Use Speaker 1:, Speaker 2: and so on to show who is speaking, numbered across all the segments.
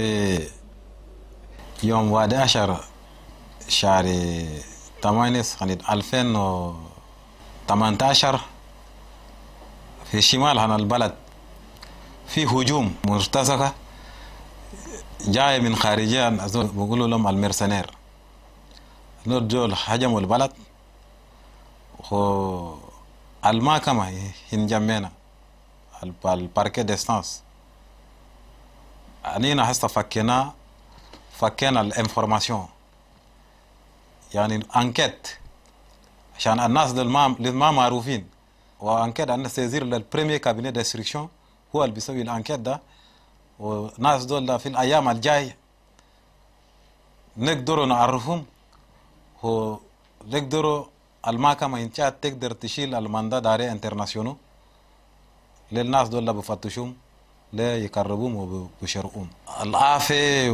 Speaker 1: في يوم واحد عشر شهر ثمانية سنة ألفين وثمانتاشر في شمال هنا البلد في هجوم مرتزقة جاي من خارجيا بيقولوا لهم المرسنير دول هجموا البلد والمحكمة هنجمينا الباركي ديستانس علينا يعني هسه فكينا فكينا الانفورماسيون يعني انكيت عشان الناس اللي ما ما معروفين وانكيت ان سيزير للبريمي كابينيت ديستريكشن هو اللي بيسوي الانكيت ده وناس دول ده في الايام الجايه نقدروا نعرفهم هو نقدروا المحكمة إن تقدر تشيل المندا داري انترناسيونو للناس دول بفتشوهم لا يقربهم وبيشرقون العافة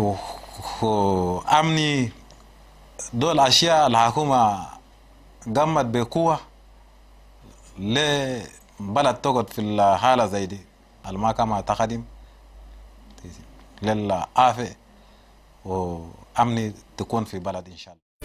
Speaker 1: وأمني دول أشياء الحكومة قامت بقوة لا بلد تقعد في الحالة زي دي المحكمة تخدم للعافة وأمني تكون في بلد إن شاء الله